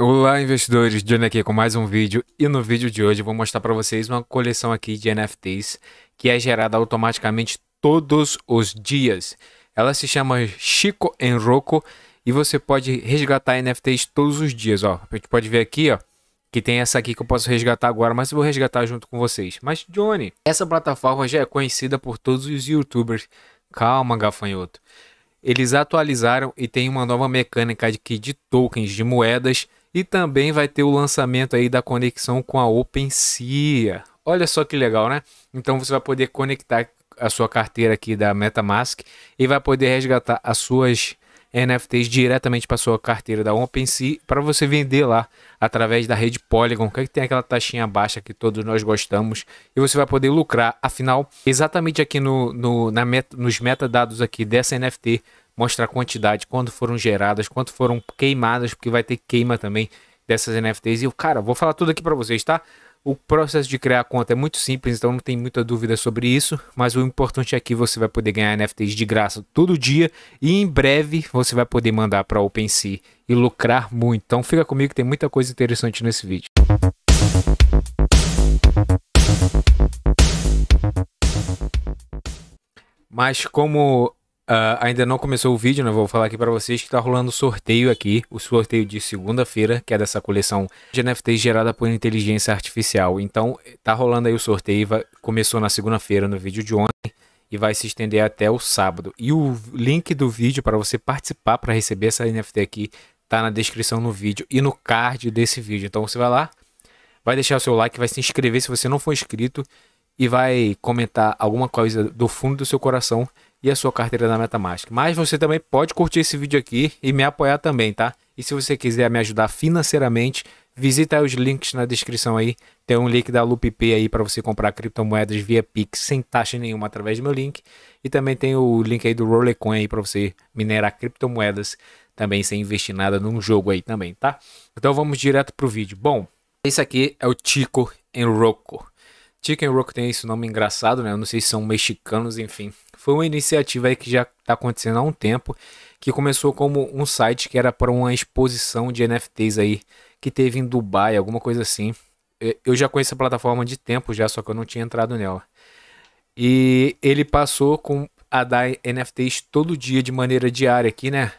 Olá investidores, Johnny aqui com mais um vídeo e no vídeo de hoje vou mostrar para vocês uma coleção aqui de NFTs que é gerada automaticamente todos os dias. Ela se chama Chico Enroco e você pode resgatar NFTs todos os dias, ó. A gente pode ver aqui, ó, que tem essa aqui que eu posso resgatar agora, mas eu vou resgatar junto com vocês. Mas Johnny, essa plataforma já é conhecida por todos os youtubers. Calma, gafanhoto. Eles atualizaram e tem uma nova mecânica de, de tokens de moedas e também vai ter o lançamento aí da conexão com a OpenSea. Olha só que legal, né? Então você vai poder conectar a sua carteira aqui da MetaMask e vai poder resgatar as suas NFTs diretamente para sua carteira da OpenSea para você vender lá através da rede Polygon, que tem aquela taxinha baixa que todos nós gostamos e você vai poder lucrar. Afinal, exatamente aqui no, no na meta, nos metadados aqui dessa NFT, mostra a quantidade, quando foram geradas, quanto foram queimadas, porque vai ter queima também dessas NFTs. E o cara, vou falar tudo aqui para vocês, tá? O processo de criar a conta é muito simples, então não tem muita dúvida sobre isso, mas o importante é que você vai poder ganhar NFTs de graça todo dia e em breve você vai poder mandar para OpenSea e lucrar muito. Então fica comigo que tem muita coisa interessante nesse vídeo. Mas como Uh, ainda não começou o vídeo, né? Vou falar aqui para vocês que está rolando sorteio aqui, o sorteio de segunda-feira, que é dessa coleção de NFTs gerada por inteligência artificial. Então, tá rolando aí o sorteio, vai, começou na segunda-feira no vídeo de ontem e vai se estender até o sábado. E o link do vídeo para você participar para receber essa NFT aqui tá na descrição no vídeo e no card desse vídeo. Então você vai lá, vai deixar o seu like, vai se inscrever se você não for inscrito e vai comentar alguma coisa do fundo do seu coração e a sua carteira na MetaMask. Mas você também pode curtir esse vídeo aqui e me apoiar também, tá? E se você quiser me ajudar financeiramente, visita os links na descrição aí. Tem um link da LupiPay aí para você comprar criptomoedas via Pix sem taxa nenhuma através do meu link. E também tem o link aí do Rollercoin aí para você minerar criptomoedas também sem investir nada num jogo aí também, tá? Então vamos direto pro vídeo. Bom, esse aqui é o Tico Enroco. Chicken Rock tem esse nome engraçado, né? Eu não sei se são mexicanos, enfim. Foi uma iniciativa aí que já está acontecendo há um tempo, que começou como um site que era para uma exposição de NFTs aí, que teve em Dubai, alguma coisa assim. Eu já conheço a plataforma de tempo já, só que eu não tinha entrado nela. E ele passou com a dar NFTs todo dia de maneira diária aqui, né?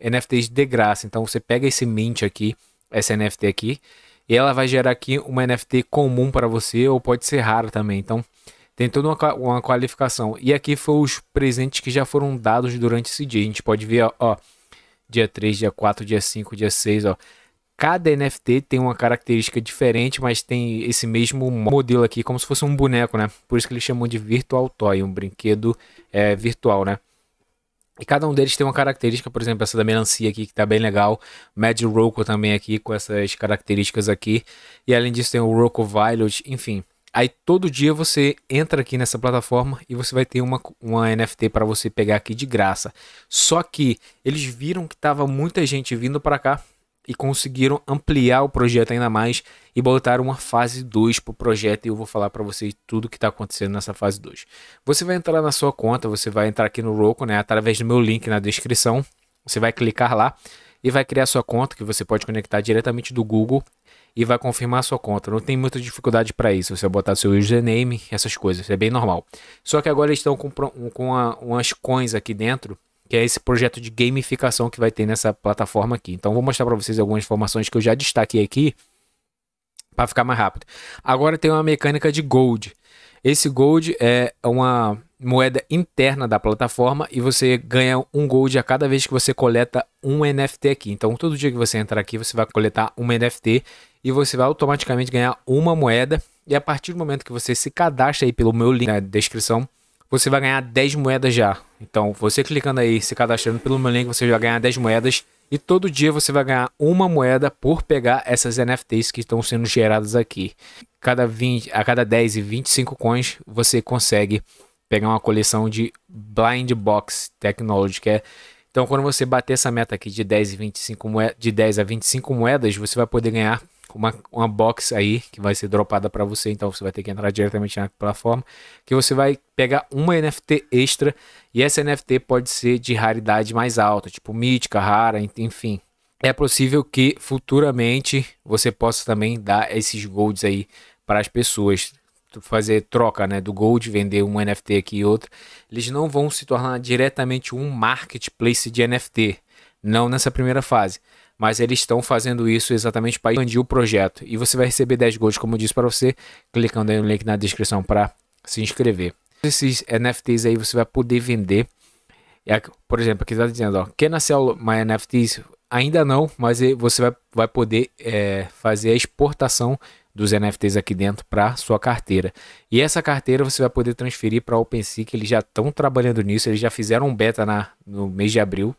NFTs de graça. Então você pega esse mint aqui, essa NFT aqui, e ela vai gerar aqui uma NFT comum para você ou pode ser rara também. Então, tem toda uma, uma qualificação. E aqui foram os presentes que já foram dados durante esse dia. A gente pode ver, ó, ó dia 3, dia 4, dia 5, dia 6, ó. Cada NFT tem uma característica diferente, mas tem esse mesmo modelo aqui, como se fosse um boneco, né? Por isso que eles chamam de Virtual Toy, um brinquedo é, virtual, né? E cada um deles tem uma característica, por exemplo, essa da melancia aqui, que tá bem legal. Mad roco também aqui, com essas características aqui. E além disso tem o roco Violet, enfim. Aí todo dia você entra aqui nessa plataforma e você vai ter uma, uma NFT para você pegar aqui de graça. Só que eles viram que tava muita gente vindo para cá e conseguiram ampliar o projeto ainda mais e botaram uma fase 2 para o projeto e eu vou falar para vocês tudo que está acontecendo nessa fase 2. Você vai entrar na sua conta, você vai entrar aqui no Roku, né, através do meu link na descrição, você vai clicar lá e vai criar sua conta que você pode conectar diretamente do Google e vai confirmar sua conta. Não tem muita dificuldade para isso, você botar seu username, essas coisas, é bem normal. Só que agora eles estão com, com a, umas coins aqui dentro que é esse projeto de gamificação que vai ter nessa plataforma aqui. Então vou mostrar para vocês algumas informações que eu já destaquei aqui para ficar mais rápido. Agora tem uma mecânica de gold. Esse gold é uma moeda interna da plataforma e você ganha um gold a cada vez que você coleta um NFT aqui. Então todo dia que você entrar aqui, você vai coletar um NFT e você vai automaticamente ganhar uma moeda. E a partir do momento que você se cadastra aí pelo meu link na descrição, você vai ganhar 10 moedas já. Então, você clicando aí, se cadastrando pelo meu link, você vai ganhar 10 moedas. E todo dia você vai ganhar uma moeda por pegar essas NFTs que estão sendo geradas aqui. Cada 20, a cada 10 e 25 coins, você consegue pegar uma coleção de Blind Box Technology, que é então, quando você bater essa meta aqui de 10, e 25 moedas, de 10 a 25 moedas, você vai poder ganhar uma, uma box aí que vai ser dropada para você, então você vai ter que entrar diretamente na plataforma, que você vai pegar uma NFT extra e essa NFT pode ser de raridade mais alta, tipo mítica, rara, enfim. É possível que futuramente você possa também dar esses golds aí para as pessoas, fazer troca né, do Gold, vender um NFT aqui e outro, eles não vão se tornar diretamente um marketplace de NFT, não nessa primeira fase mas eles estão fazendo isso exatamente para expandir o projeto. E você vai receber 10 gols, como eu disse para você, clicando aí no link na descrição para se inscrever. Esses NFTs aí você vai poder vender. Por exemplo, aqui está dizendo, ó, quer nascer my NFTs? Ainda não, mas você vai, vai poder é, fazer a exportação dos NFTs aqui dentro para sua carteira. E essa carteira você vai poder transferir para a OpenSea, que eles já estão trabalhando nisso, eles já fizeram um beta na, no mês de abril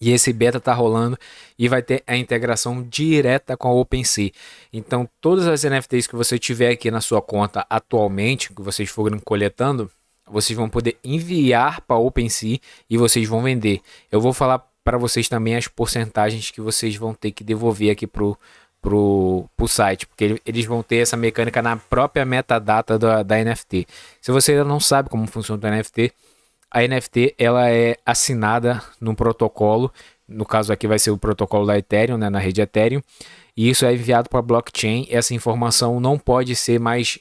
e esse beta está rolando e vai ter a integração direta com a OpenSea. Então, todas as NFTs que você tiver aqui na sua conta atualmente, que vocês forem coletando, vocês vão poder enviar para a OpenSea e vocês vão vender. Eu vou falar para vocês também as porcentagens que vocês vão ter que devolver aqui pro pro, pro site, porque eles vão ter essa mecânica na própria metadata da, da NFT. Se você ainda não sabe como funciona o NFT, a NFT ela é assinada num protocolo, no caso aqui vai ser o protocolo da Ethereum, né, na rede Ethereum, e isso é enviado para a blockchain. Essa informação não pode ser mais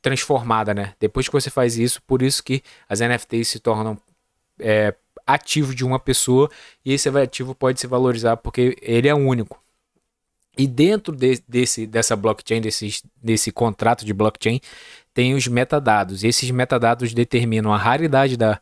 transformada, né? Depois que você faz isso, por isso que as NFTs se tornam é, ativo de uma pessoa e esse ativo pode se valorizar porque ele é único. E dentro de, desse, dessa blockchain, desse, desse contrato de blockchain, tem os metadados. E esses metadados determinam a raridade da,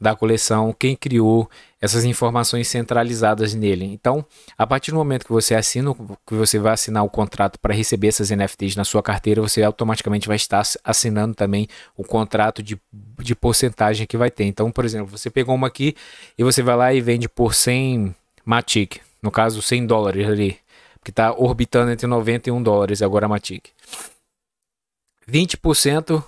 da coleção, quem criou, essas informações centralizadas nele. Então, a partir do momento que você assina, que você vai assinar o contrato para receber essas NFTs na sua carteira, você automaticamente vai estar assinando também o contrato de, de porcentagem que vai ter. Então, por exemplo, você pegou uma aqui e você vai lá e vende por 100 Matic, no caso 100 dólares ali, que está orbitando entre 90 e 1 dólares agora a Matic. 20%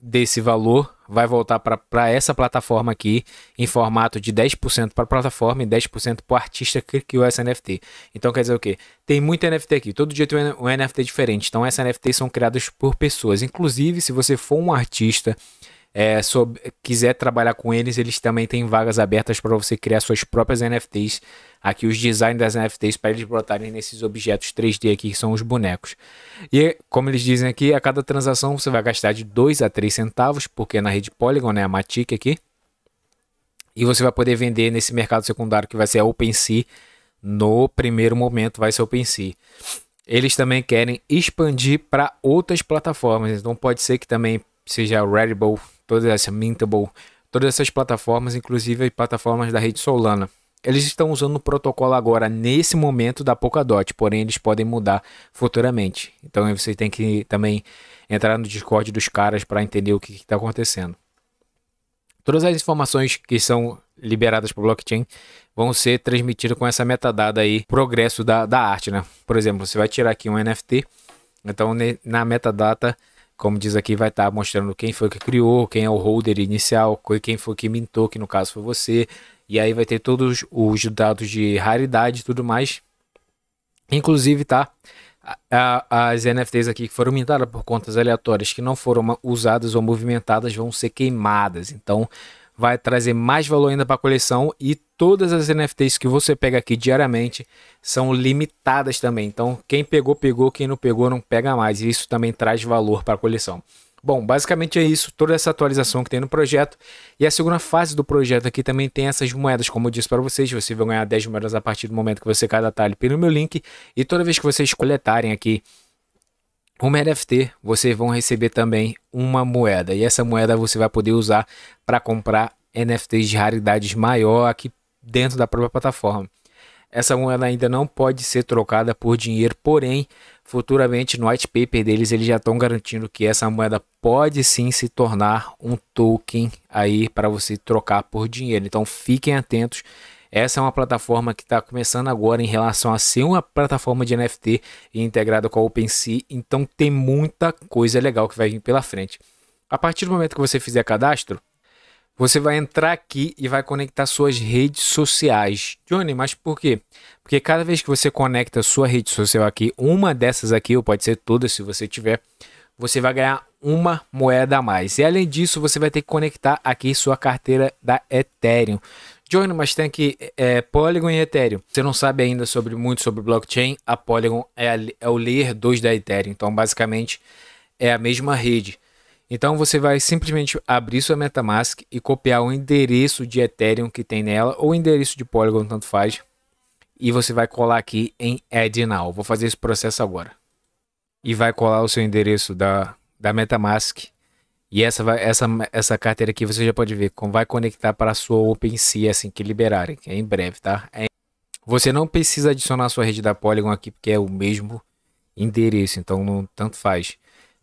desse valor vai voltar para essa plataforma aqui em formato de 10% para a plataforma e 10% para o artista que criou essa NFT. Então quer dizer o quê? Tem muito NFT aqui, todo dia tem um NFT diferente. Então essas NFTs são criadas por pessoas. Inclusive, se você for um artista é, sobre, quiser trabalhar com eles, eles também têm vagas abertas para você criar suas próprias NFTs. Aqui os designs das NFTs para eles botarem nesses objetos 3D aqui, que são os bonecos. E como eles dizem aqui, a cada transação você vai gastar de 2 a 3 centavos, porque é na rede Polygon, né, a Matic aqui. E você vai poder vender nesse mercado secundário que vai ser a OpenSea. No primeiro momento vai ser OpenSea eles também querem expandir para outras plataformas. Então pode ser que também seja o Rarible todas essas Mintable, todas essas plataformas, inclusive as plataformas da rede Solana. Eles estão usando o protocolo agora, nesse momento, da Polkadot, porém eles podem mudar futuramente. Então você tem que também entrar no Discord dos caras para entender o que está acontecendo. Todas as informações que são liberadas para o blockchain vão ser transmitidas com essa metadada aí, progresso da, da arte, né? Por exemplo, você vai tirar aqui um NFT, então na metadata como diz aqui, vai estar tá mostrando quem foi que criou, quem é o holder inicial, quem foi que mintou, que no caso foi você. E aí vai ter todos os dados de raridade e tudo mais. Inclusive, tá? as NFTs aqui que foram mintadas por contas aleatórias que não foram usadas ou movimentadas vão ser queimadas. Então, vai trazer mais valor ainda para a coleção e todas as NFTs que você pega aqui diariamente são limitadas também. Então, quem pegou, pegou, quem não pegou, não pega mais. E isso também traz valor para a coleção. Bom, basicamente é isso, toda essa atualização que tem no projeto. E a segunda fase do projeto aqui também tem essas moedas, como eu disse para vocês, você vai ganhar 10 moedas a partir do momento que você cadastrar ali pelo meu link. E toda vez que vocês coletarem aqui como NFT, vocês vão receber também uma moeda e essa moeda você vai poder usar para comprar NFTs de raridades maior aqui dentro da própria plataforma. Essa moeda ainda não pode ser trocada por dinheiro, porém, futuramente no white paper deles eles já estão garantindo que essa moeda pode sim se tornar um token aí para você trocar por dinheiro. Então fiquem atentos essa é uma plataforma que está começando agora em relação a ser uma plataforma de NFT integrada com a OpenSea, então tem muita coisa legal que vai vir pela frente. A partir do momento que você fizer cadastro, você vai entrar aqui e vai conectar suas redes sociais. Johnny, mas por quê? Porque cada vez que você conecta sua rede social aqui, uma dessas aqui, ou pode ser todas se você tiver, você vai ganhar uma moeda a mais. E além disso, você vai ter que conectar aqui sua carteira da Ethereum. Johnny, mas tem aqui é, é, Polygon e Ethereum. Você não sabe ainda sobre muito sobre blockchain. A Polygon é, a, é o layer 2 da Ethereum. Então, basicamente, é a mesma rede. Então, você vai simplesmente abrir sua MetaMask e copiar o endereço de Ethereum que tem nela ou o endereço de Polygon, tanto faz. E você vai colar aqui em Add Now. Vou fazer esse processo agora. E vai colar o seu endereço da, da MetaMask e essa, vai, essa, essa carteira aqui você já pode ver, vai conectar para a sua OpenSea assim que liberarem, que é em breve, tá? É... Você não precisa adicionar a sua rede da Polygon aqui, porque é o mesmo endereço, então não tanto faz.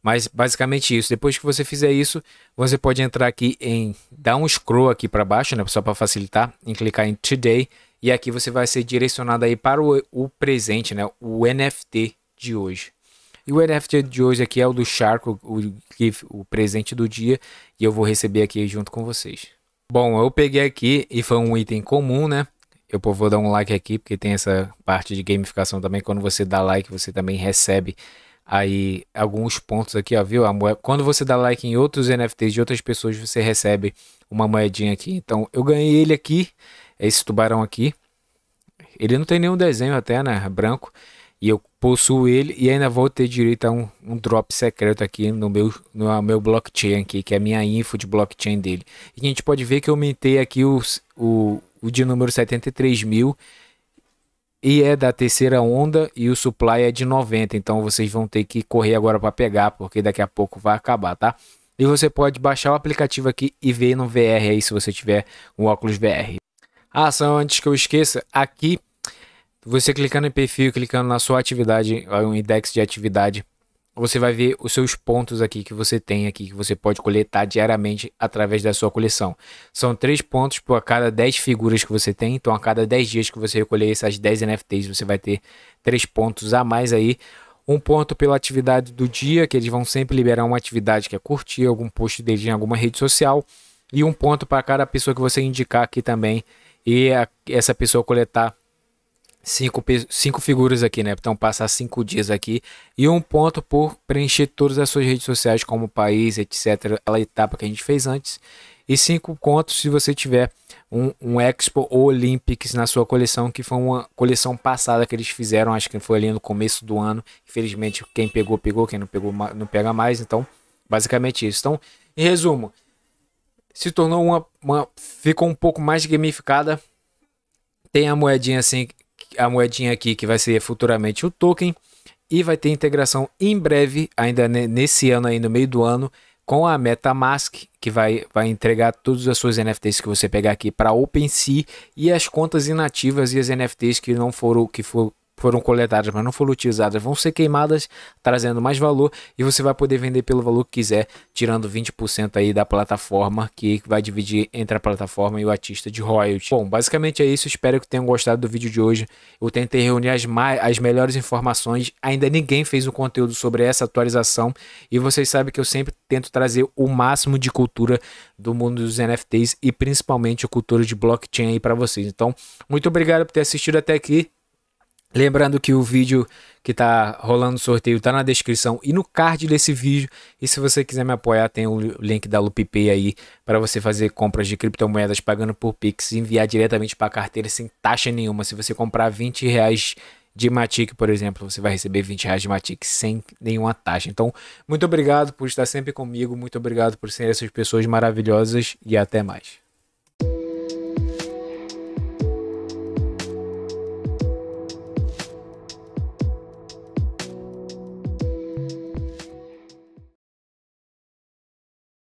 Mas basicamente isso. Depois que você fizer isso, você pode entrar aqui em dar um scroll aqui para baixo, né, só para facilitar, em clicar em Today e aqui você vai ser direcionado aí para o, o presente, né, o NFT de hoje. E o NFT de hoje aqui é o do Sharko, o, o, o presente do dia, e eu vou receber aqui junto com vocês. Bom, eu peguei aqui e foi um item comum, né? Eu vou dar um like aqui, porque tem essa parte de gamificação também. Quando você dá like, você também recebe aí alguns pontos aqui, ó, viu? Quando você dá like em outros NFTs de outras pessoas, você recebe uma moedinha aqui. Então, eu ganhei ele aqui, é esse tubarão aqui. Ele não tem nenhum desenho até, né? Branco. E eu possuo ele e ainda vou ter direito a um, um drop secreto aqui no meu, no meu blockchain aqui, que é a minha info de blockchain dele. E a gente pode ver que eu mintei aqui os, o, o de número 73 mil e é da terceira onda e o supply é de 90, então vocês vão ter que correr agora para pegar, porque daqui a pouco vai acabar, tá? E você pode baixar o aplicativo aqui e ver no VR aí se você tiver um óculos VR. Ah, só antes que eu esqueça, aqui você clicando em perfil, clicando na sua atividade, um index de atividade, você vai ver os seus pontos aqui que você tem aqui, que você pode coletar diariamente através da sua coleção. São três pontos por cada 10 figuras que você tem, então a cada 10 dias que você recolher essas 10 NFTs, você vai ter três pontos a mais aí. Um ponto pela atividade do dia, que eles vão sempre liberar uma atividade que é curtir algum post deles em alguma rede social. E um ponto para cada pessoa que você indicar aqui também e a, essa pessoa coletar cinco, cinco figuras aqui, né? Então passar cinco dias aqui e um ponto por preencher todas as suas redes sociais, como país, etc. Aquela etapa que a gente fez antes. E cinco pontos se você tiver um, um Expo ou Olympics na sua coleção, que foi uma coleção passada que eles fizeram, acho que foi ali no começo do ano. Infelizmente, quem pegou, pegou, quem não pegou, não pega mais. Então, basicamente isso. Então, em resumo, se tornou uma, uma ficou um pouco mais gamificada, tem a moedinha assim a moedinha aqui que vai ser futuramente o token e vai ter integração em breve, ainda nesse ano aí no meio do ano, com a MetaMask, que vai, vai entregar todas as suas NFTs que você pegar aqui para OpenSea e as contas inativas e as NFTs que não foram que for, foram coletadas, mas não foram utilizadas, vão ser queimadas, trazendo mais valor e você vai poder vender pelo valor que quiser, tirando 20% aí da plataforma, que vai dividir entre a plataforma e o artista de royalties. Bom, basicamente é isso, espero que tenham gostado do vídeo de hoje. Eu tentei reunir as, mais, as melhores informações, ainda ninguém fez um conteúdo sobre essa atualização e vocês sabem que eu sempre tento trazer o máximo de cultura do mundo dos NFTs e principalmente a cultura de blockchain aí para vocês. Então, muito obrigado por ter assistido até aqui Lembrando que o vídeo que está rolando o sorteio está na descrição e no card desse vídeo. E se você quiser me apoiar, tem o link da LupiPay aí para você fazer compras de criptomoedas pagando por Pix e enviar diretamente para a carteira sem taxa nenhuma. Se você comprar 20 reais de Matic, por exemplo, você vai receber 20 reais de Matic sem nenhuma taxa. Então, muito obrigado por estar sempre comigo, muito obrigado por serem essas pessoas maravilhosas e até mais.